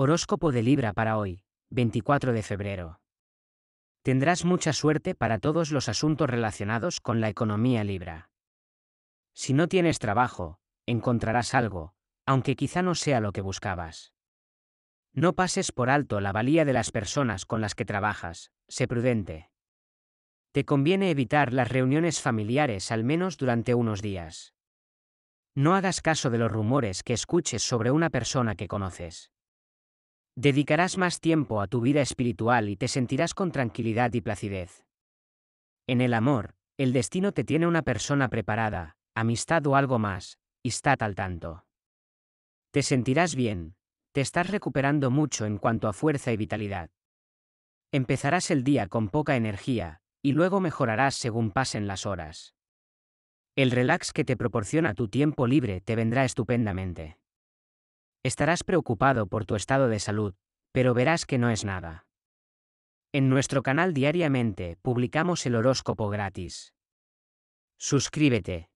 Horóscopo de Libra para hoy, 24 de febrero. Tendrás mucha suerte para todos los asuntos relacionados con la economía Libra. Si no tienes trabajo, encontrarás algo, aunque quizá no sea lo que buscabas. No pases por alto la valía de las personas con las que trabajas, sé prudente. Te conviene evitar las reuniones familiares al menos durante unos días. No hagas caso de los rumores que escuches sobre una persona que conoces. Dedicarás más tiempo a tu vida espiritual y te sentirás con tranquilidad y placidez. En el amor, el destino te tiene una persona preparada, amistad o algo más, y está al tanto. Te sentirás bien, te estás recuperando mucho en cuanto a fuerza y vitalidad. Empezarás el día con poca energía, y luego mejorarás según pasen las horas. El relax que te proporciona tu tiempo libre te vendrá estupendamente. Estarás preocupado por tu estado de salud, pero verás que no es nada. En nuestro canal diariamente publicamos el horóscopo gratis. Suscríbete.